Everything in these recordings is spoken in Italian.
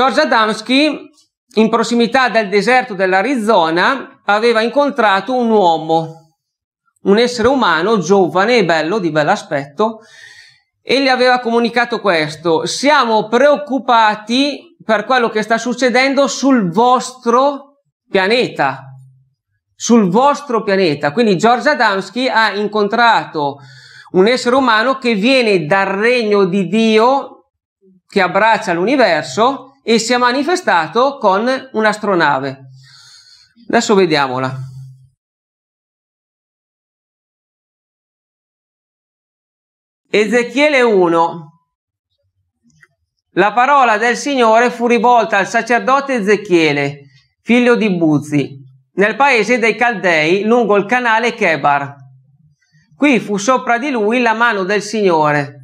George Adamski, in prossimità del deserto dell'Arizona, aveva incontrato un uomo, un essere umano giovane e bello, di bell'aspetto, e gli aveva comunicato questo: Siamo preoccupati per quello che sta succedendo sul vostro pianeta. Sul vostro pianeta. Quindi George Adamski ha incontrato un essere umano che viene dal regno di Dio che abbraccia l'universo e si è manifestato con un'astronave. Adesso vediamola. Ezechiele 1. La parola del Signore fu rivolta al sacerdote Ezechiele, figlio di Buzi, nel paese dei Caldei, lungo il canale Chebar. Qui fu sopra di lui la mano del Signore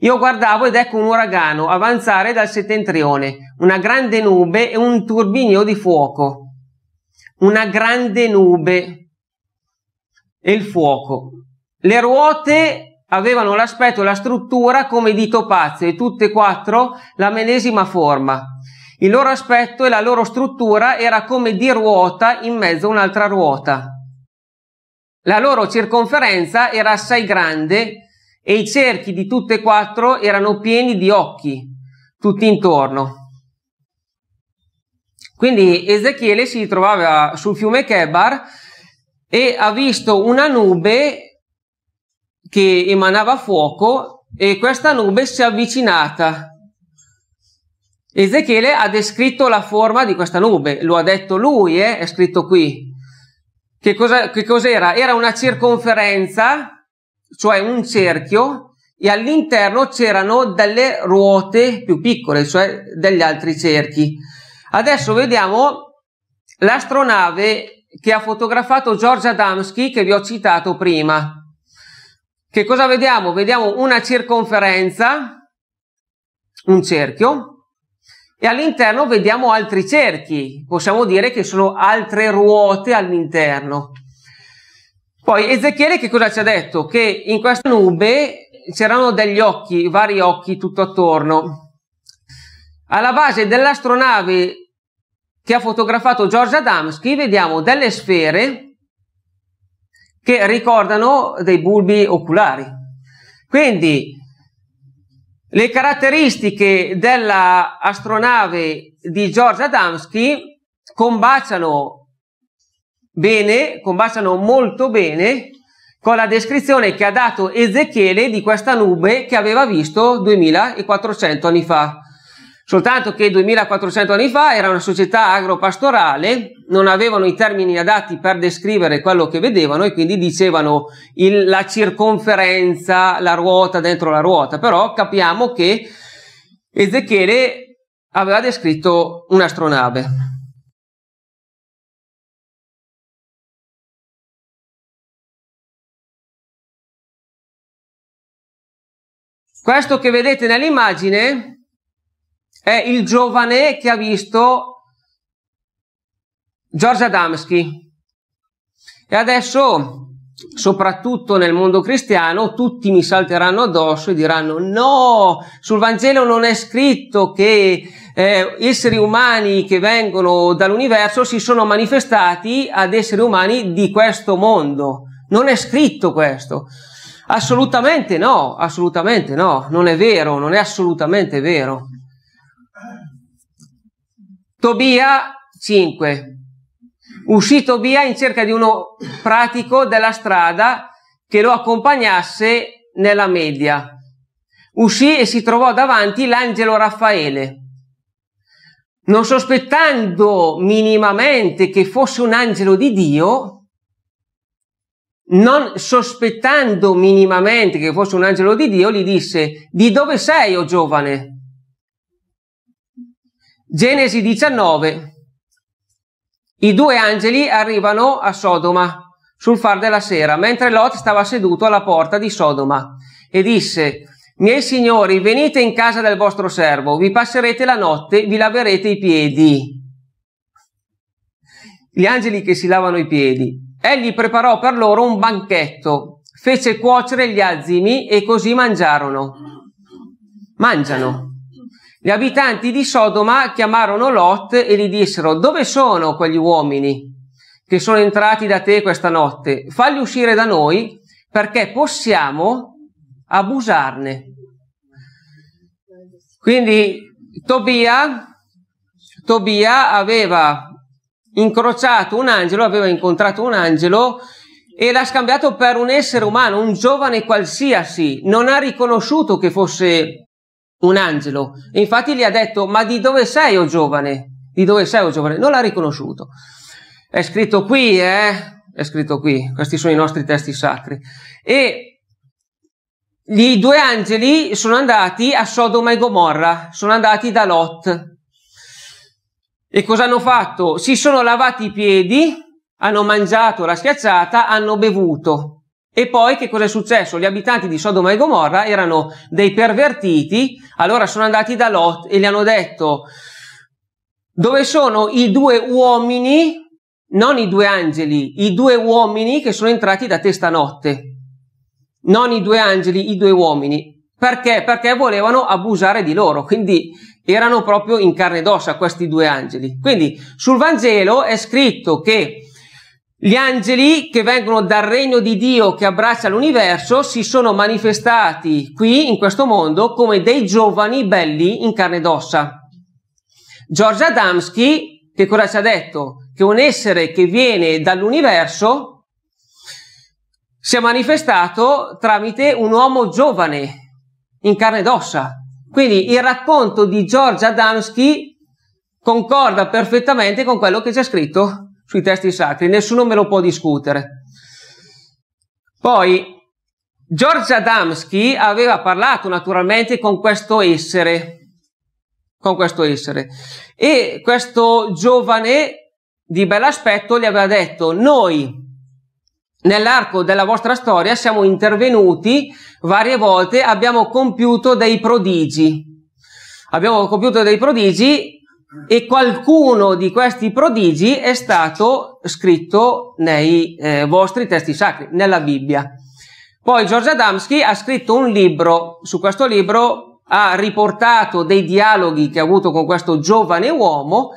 io guardavo ed ecco un uragano avanzare dal settentrione, una grande nube e un turbinio di fuoco. Una grande nube e il fuoco. Le ruote avevano l'aspetto e la struttura come di topazio e tutte e quattro la medesima forma. Il loro aspetto e la loro struttura era come di ruota in mezzo a un'altra ruota. La loro circonferenza era assai grande e i cerchi di tutte e quattro erano pieni di occhi tutti intorno. Quindi Ezechiele si trovava sul fiume Chebar e ha visto una nube che emanava fuoco e questa nube si è avvicinata. Ezechiele ha descritto la forma di questa nube, lo ha detto lui, eh? è scritto qui. Che, cosa, che cos'era? Era una circonferenza cioè un cerchio e all'interno c'erano delle ruote più piccole, cioè degli altri cerchi. Adesso vediamo l'astronave che ha fotografato George Adamski che vi ho citato prima. Che cosa vediamo? Vediamo una circonferenza, un cerchio, e all'interno vediamo altri cerchi, possiamo dire che sono altre ruote all'interno. Poi Ezechiele che cosa ci ha detto? Che in questa nube c'erano degli occhi, vari occhi tutto attorno. Alla base dell'astronave che ha fotografato George Adamski vediamo delle sfere che ricordano dei bulbi oculari. Quindi le caratteristiche dell'astronave di George Adamski combaciano bene, combaciano molto bene con la descrizione che ha dato Ezechiele di questa nube che aveva visto 2400 anni fa. Soltanto che 2400 anni fa era una società agropastorale, non avevano i termini adatti per descrivere quello che vedevano e quindi dicevano il, la circonferenza, la ruota dentro la ruota, però capiamo che Ezechiele aveva descritto un'astronave. Questo che vedete nell'immagine è il giovane che ha visto Giorgio Adamski. E adesso, soprattutto nel mondo cristiano, tutti mi salteranno addosso e diranno no, sul Vangelo non è scritto che eh, esseri umani che vengono dall'universo si sono manifestati ad esseri umani di questo mondo. Non è scritto questo. Assolutamente no, assolutamente no, non è vero, non è assolutamente vero. Tobia 5. Uscì Tobia in cerca di uno pratico della strada che lo accompagnasse nella media. Uscì e si trovò davanti l'angelo Raffaele. Non sospettando minimamente che fosse un angelo di Dio, non sospettando minimamente che fosse un angelo di Dio, gli disse, di dove sei, o oh giovane? Genesi 19. I due angeli arrivano a Sodoma sul far della sera, mentre Lot stava seduto alla porta di Sodoma e disse, miei signori, venite in casa del vostro servo, vi passerete la notte, vi laverete i piedi. Gli angeli che si lavano i piedi. Egli preparò per loro un banchetto, fece cuocere gli azimi e così mangiarono. Mangiano. Gli abitanti di Sodoma chiamarono Lot e gli dissero, dove sono quegli uomini che sono entrati da te questa notte? Falli uscire da noi perché possiamo abusarne. Quindi Tobia, Tobia aveva incrociato un angelo, aveva incontrato un angelo e l'ha scambiato per un essere umano, un giovane qualsiasi, non ha riconosciuto che fosse un angelo. E infatti gli ha detto, ma di dove sei, o oh giovane? Di dove sei, o oh giovane? Non l'ha riconosciuto. È scritto qui, eh? È scritto qui, questi sono i nostri testi sacri. E i due angeli sono andati a Sodoma e Gomorra, sono andati da Lot. E cosa hanno fatto? Si sono lavati i piedi, hanno mangiato la schiacciata, hanno bevuto. E poi che cosa è successo? Gli abitanti di Sodoma e Gomorra erano dei pervertiti, allora sono andati da Lot e gli hanno detto dove sono i due uomini, non i due angeli, i due uomini che sono entrati da testa notte. Non i due angeli, i due uomini. Perché? Perché volevano abusare di loro. Quindi erano proprio in carne ed ossa questi due angeli. Quindi sul Vangelo è scritto che gli angeli che vengono dal regno di Dio che abbraccia l'universo si sono manifestati qui in questo mondo come dei giovani belli in carne ed ossa. George Adamski che cosa ci ha detto? Che un essere che viene dall'universo si è manifestato tramite un uomo giovane in carne ed ossa. Quindi il racconto di George Adamski concorda perfettamente con quello che c'è scritto sui testi sacri, nessuno me lo può discutere. Poi George Adamski aveva parlato naturalmente con questo essere, con questo essere, e questo giovane di bell'aspetto gli aveva detto: Noi Nell'arco della vostra storia siamo intervenuti varie volte, abbiamo compiuto dei prodigi. Abbiamo compiuto dei prodigi e qualcuno di questi prodigi è stato scritto nei eh, vostri testi sacri, nella Bibbia. Poi George Adamski ha scritto un libro, su questo libro ha riportato dei dialoghi che ha avuto con questo giovane uomo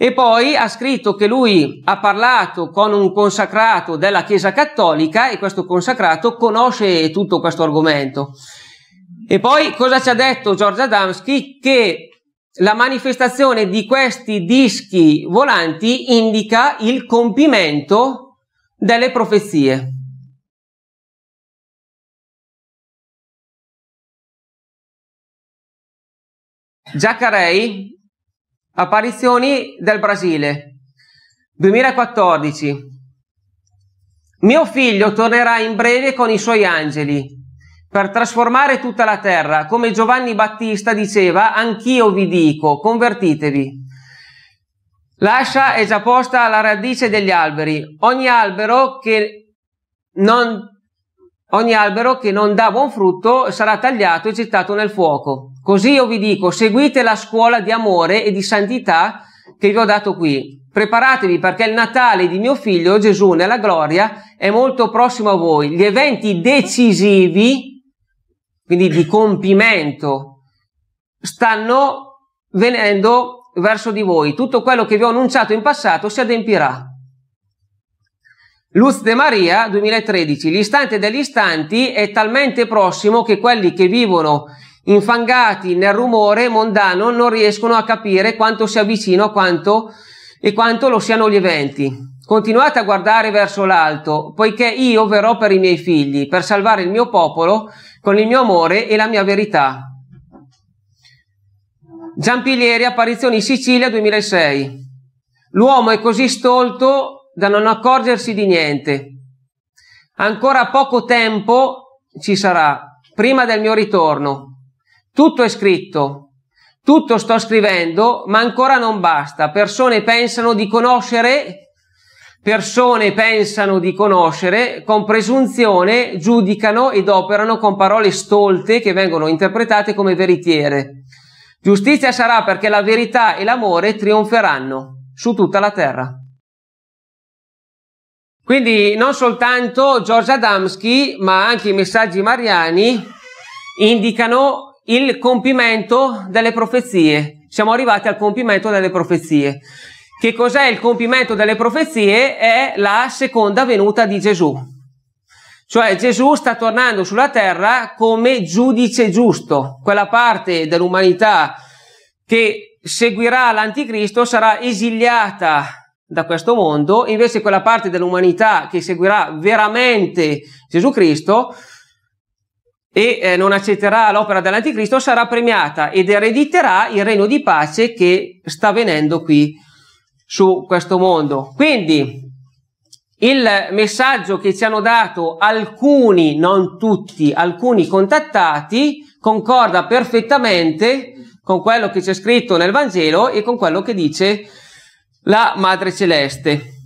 e poi ha scritto che lui ha parlato con un consacrato della Chiesa Cattolica e questo consacrato conosce tutto questo argomento. E poi cosa ci ha detto Giorgio Adamski? Che la manifestazione di questi dischi volanti indica il compimento delle profezie. Giaccarei Apparizioni del Brasile 2014 Mio figlio tornerà in breve con i suoi angeli per trasformare tutta la terra, come Giovanni Battista diceva, anch'io vi dico, convertitevi. L'ascia è già posta alla radice degli alberi. Ogni albero che non, ogni albero che non dà buon frutto sarà tagliato e gettato nel fuoco. Così io vi dico, seguite la scuola di amore e di santità che vi ho dato qui. Preparatevi perché il Natale di mio figlio Gesù nella gloria è molto prossimo a voi. Gli eventi decisivi, quindi di compimento, stanno venendo verso di voi. Tutto quello che vi ho annunciato in passato si adempirà. Luz de Maria 2013. L'istante degli istanti è talmente prossimo che quelli che vivono infangati nel rumore mondano, non riescono a capire quanto sia vicino a quanto, e quanto lo siano gli eventi. Continuate a guardare verso l'alto, poiché io verrò per i miei figli, per salvare il mio popolo con il mio amore e la mia verità. Giampilieri, apparizioni in Sicilia 2006. L'uomo è così stolto da non accorgersi di niente. Ancora poco tempo ci sarà, prima del mio ritorno. Tutto è scritto, tutto sto scrivendo, ma ancora non basta. Persone pensano di conoscere, persone pensano di conoscere, con presunzione giudicano ed operano con parole stolte che vengono interpretate come veritiere. Giustizia sarà perché la verità e l'amore trionferanno su tutta la terra. Quindi non soltanto George Adamski, ma anche i messaggi mariani indicano il compimento delle profezie. Siamo arrivati al compimento delle profezie. Che cos'è il compimento delle profezie? È la seconda venuta di Gesù. Cioè Gesù sta tornando sulla terra come giudice giusto. Quella parte dell'umanità che seguirà l'anticristo sarà esiliata da questo mondo, invece quella parte dell'umanità che seguirà veramente Gesù Cristo e eh, non accetterà l'opera dell'anticristo sarà premiata ed erediterà il regno di pace che sta venendo qui su questo mondo. Quindi il messaggio che ci hanno dato alcuni, non tutti, alcuni contattati concorda perfettamente con quello che c'è scritto nel Vangelo e con quello che dice la Madre Celeste.